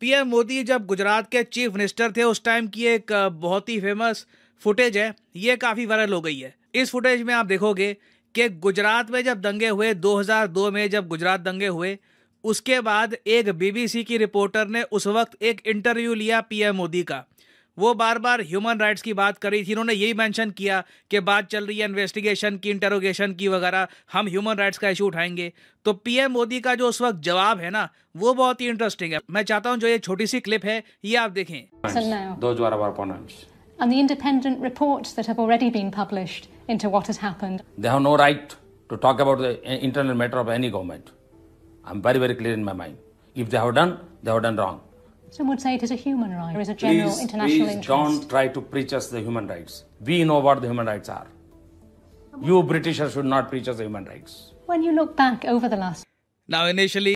PM Modi जब गुजरात के chief minister थे उस टाइम की एक बहुत ही फेमस फुटेज है ये काफ़ी वायरल हो गई है इस फुटेज में आप देखोगे कि गुजरात में जब दंगे हुए 2002 में जब गुजरात दंगे हुए उसके बाद एक बीबीसी की रिपोर्टर ने उस वक्त एक इंटरव्यू लिया पीएम मोदी का वो बार बार ह्यूमन राइट्स की बात कर रही थी इन्होंने यही मेंशन किया कि बात चल रही है इन्वेस्टिगेशन की इंटेरोगेशन की वगैरह हम ह्यूमन राइट्स का इशू उठाएंगे तो पीएम मोदी का जो उस वक्त जवाब है ना वो बहुत ही इंटरेस्टिंग है मैं चाहता हूँ जो ये छोटी सी क्लिप है ये आप देखें those were our opponents. And the independent reports that have already been published into what has happened. They have no right to talk about the internal matter of any government. I'm very, very clear in my mind. If they have done, they have done wrong. Some would say it is a human right. There is a general please, international please interest. don't try to preach us the human rights. We know what the human rights are. You Britishers should not preach us the human rights. When you look back over the last. Now, initially.